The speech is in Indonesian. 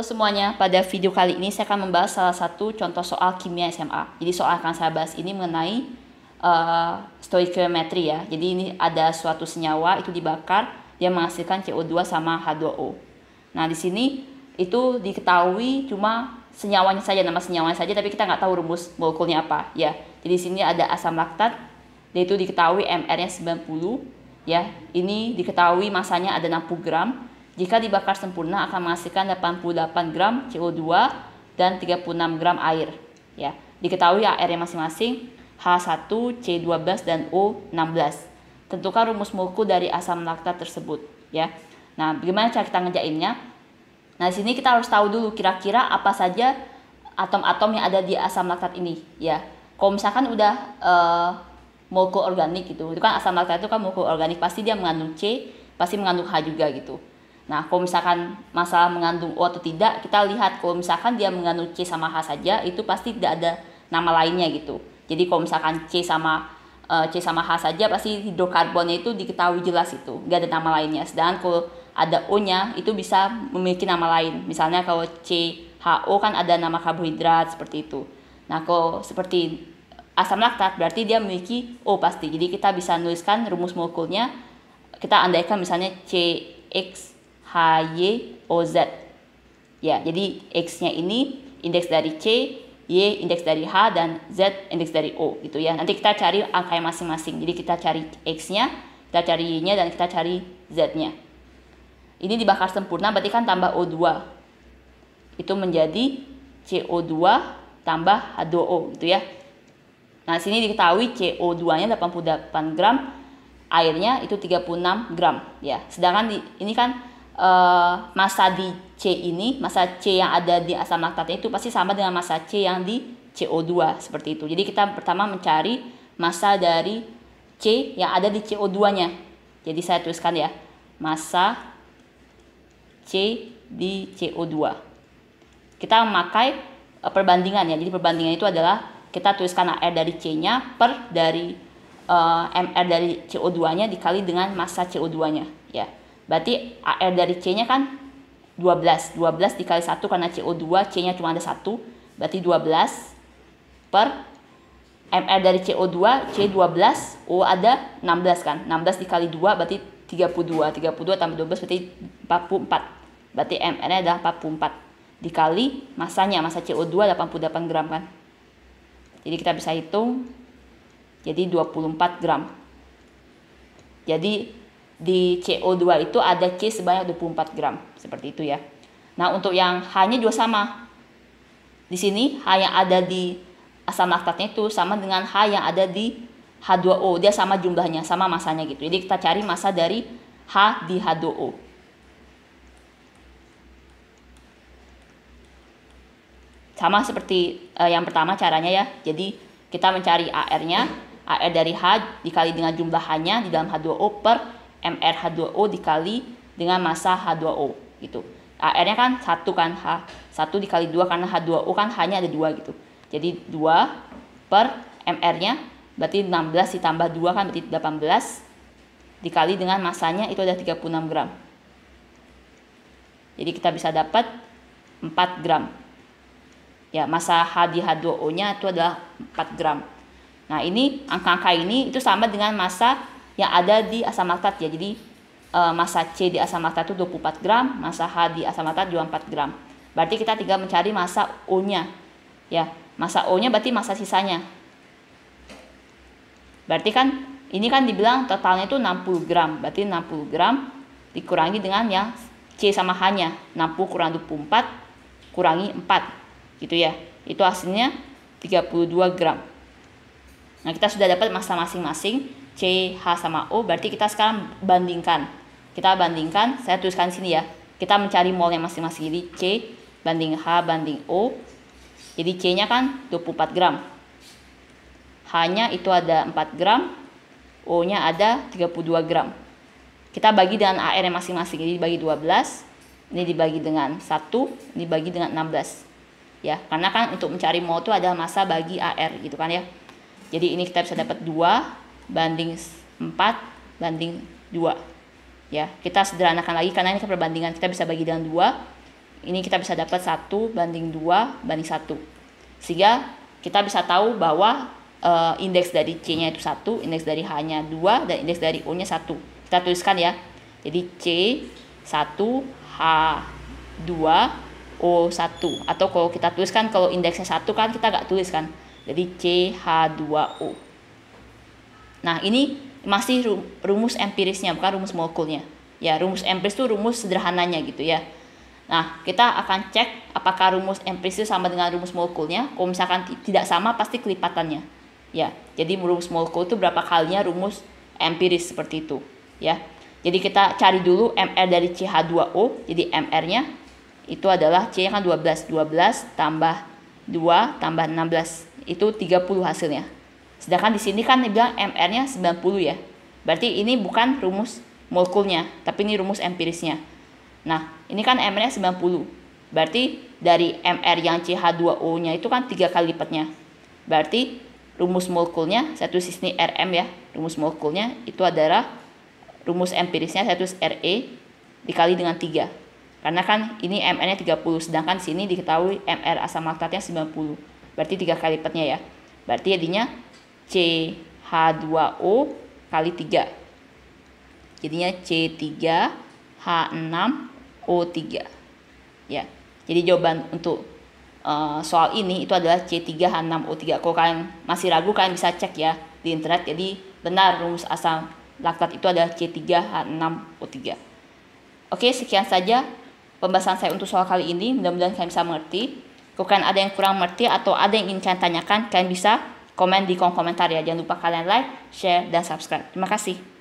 Halo semuanya, pada video kali ini saya akan membahas salah satu contoh soal kimia SMA. Jadi soal akan saya bahas ini mengenai uh, eh, stoichiometri ya. Jadi ini ada suatu senyawa itu dibakar, dia menghasilkan CO2 sama H2O. Nah di sini itu diketahui cuma senyawanya saja, nama senyawanya saja, tapi kita nggak tahu rumus molekulnya apa ya. Jadi di sini ada asam laktat, dia itu diketahui MR-nya 90 ya. Ini diketahui masanya ada 60 gram, jika dibakar sempurna akan menghasilkan 88 gram CO2 dan 36 gram air. Ya, diketahui ar masing-masing H1, C12 dan O16. Tentukan rumus molekul dari asam laktat tersebut, ya. Nah, bagaimana cara kita ngejainnya? Nah, di sini kita harus tahu dulu kira-kira apa saja atom-atom yang ada di asam laktat ini, ya. Kalau misalkan udah uh, eh, molekul organik gitu, itu kan asam laktat itu kan molekul organik pasti dia mengandung C, pasti mengandung H juga gitu. Nah, kalau misalkan masalah mengandung O atau tidak, kita lihat kalau misalkan dia mengandung C sama H saja, itu pasti tidak ada nama lainnya gitu. Jadi kalau misalkan C sama eh, C sama H saja, pasti hidrokarbonnya itu diketahui jelas itu, nggak ada nama lainnya. Sedangkan kalau ada O-nya, itu bisa memiliki nama lain. Misalnya kalau C, H O kan ada nama karbohidrat seperti itu. Nah, kalau seperti asam laktat, berarti dia memiliki O pasti. Jadi kita bisa nuliskan rumus molekulnya, kita andaikan misalnya C X H, Y, O, Z. Ya, jadi X-nya ini indeks dari C, Y indeks dari H, dan Z indeks dari O gitu ya. Nanti kita cari angka yang masing-masing. Jadi kita cari X-nya, kita cari Y-nya, dan kita cari Z-nya. Ini dibakar sempurna berarti kan tambah O2. Itu menjadi CO2 tambah H2O gitu ya. Nah, sini diketahui CO2-nya 88 gram, airnya itu 36 gram ya. Sedangkan di, ini kan uh, masa di C ini, masa C yang ada di asam laktat itu pasti sama dengan masa C yang di CO2 seperti itu. Jadi kita pertama mencari masa dari C yang ada di CO2-nya. Jadi saya tuliskan ya, masa C di CO2. Kita memakai eh, perbandingan ya. Jadi perbandingan itu adalah kita tuliskan r dari C-nya per dari uh, eh, MR dari CO2-nya dikali dengan masa CO2-nya ya. Berarti AR dari C-nya kan 12. 12 dikali 1 karena CO2 C-nya cuma ada 1. Berarti 12 per MR dari CO2 C12 O ada 16 kan. 16 dikali 2 berarti 32. 32 tambah 12 berarti 44. Berarti MR-nya adalah 44 dikali masanya masa CO2 88 gram kan. Jadi kita bisa hitung jadi 24 gram. Jadi di CO2 itu ada C sebanyak 24 gram seperti itu ya nah untuk yang hanya juga sama di sini H yang ada di asam laktatnya itu sama dengan H yang ada di H2O dia sama jumlahnya sama masanya gitu jadi kita cari masa dari H di H2O sama seperti uh, yang pertama caranya ya. Jadi kita mencari AR-nya, AR dari H dikali dengan jumlah H-nya di dalam H2O per MR H2O dikali dengan massa H2O gitu. AR-nya kan satu kan H, satu dikali dua karena H2O kan hanya ada dua gitu. Jadi dua per MR-nya berarti 16 ditambah dua kan berarti 18 dikali dengan masanya itu ada 36 gram. Jadi kita bisa dapat 4 gram. Ya, masa H di H2O-nya itu adalah 4 gram. Nah, ini angka-angka ini itu sama dengan masa yang ada di asam laktat ya. Jadi uh, eh, massa C di asam laktat itu 24 gram, masa H di asam laktat 24 gram. Berarti kita tinggal mencari masa O-nya. Ya, masa O-nya berarti masa sisanya. Berarti kan ini kan dibilang totalnya itu 60 gram, berarti 60 gram dikurangi dengan yang C sama H-nya. 60 kurang 24 kurangi 4. Gitu ya. Itu hasilnya 32 gram. Nah, kita sudah dapat masa masing-masing. C, H sama O, berarti kita sekarang bandingkan. Kita bandingkan, saya tuliskan di sini ya. Kita mencari molnya masing-masing. Jadi C banding H banding O. Jadi C-nya kan 24 gram. H-nya itu ada 4 gram, O-nya ada 32 gram. Kita bagi dengan AR yang masing-masing. Jadi dibagi 12, ini dibagi dengan 1, ini dibagi dengan 16. Ya, karena kan untuk mencari mol itu ada masa bagi AR gitu kan ya. Jadi ini kita bisa dapat 2, banding 4 banding 2 ya kita sederhanakan lagi karena ini perbandingan kita bisa bagi dengan 2 ini kita bisa dapat 1 banding 2 banding 1 sehingga kita bisa tahu bahwa uh, indeks dari C-nya itu 1, indeks dari H-nya 2, dan indeks dari O nya 1. Kita tuliskan ya. Jadi C 1, H 2, O 1. Atau kalau kita tuliskan kalau indeksnya 1 kan kita nggak tuliskan Jadi C, H, 2, O. Nah, ini masih rumus empirisnya, bukan rumus molekulnya. Ya, rumus empiris itu rumus sederhananya gitu ya. Nah, kita akan cek apakah rumus empiris itu sama dengan rumus molekulnya. Kalau misalkan tidak sama, pasti kelipatannya. Ya, jadi rumus molekul itu berapa kalinya rumus empiris seperti itu. Ya, jadi kita cari dulu MR dari CH2O, jadi MR-nya itu adalah C kan 12, 12 tambah 2 tambah 16, itu 30 hasilnya. Sedangkan di sini kan dia bilang MR-nya 90 ya. Berarti ini bukan rumus molekulnya, tapi ini rumus empirisnya. Nah, ini kan MR-nya 90. Berarti dari MR yang CH2O-nya itu kan tiga kali lipatnya. Berarti rumus molekulnya satu sini RM ya. Rumus molekulnya itu adalah rumus empirisnya satu RE dikali dengan 3. Karena kan ini MR-nya 30, sedangkan sini diketahui MR asam laktatnya 90. Berarti tiga kali lipatnya ya. Berarti jadinya CH2O kali 3. Jadinya C3H6O3. Ya. Jadi jawaban untuk uh, soal ini itu adalah C3H6O3. Kalau kalian masih ragu kalian bisa cek ya di internet. Jadi benar rumus asam laktat itu adalah C3H6O3. Oke, sekian saja pembahasan saya untuk soal kali ini. Mudah-mudahan kalian bisa mengerti. Kalau kalian ada yang kurang mengerti atau ada yang ingin kalian tanyakan, kalian bisa Komen di kolom komentar ya. Jangan lupa kalian like, share, dan subscribe. Terima kasih.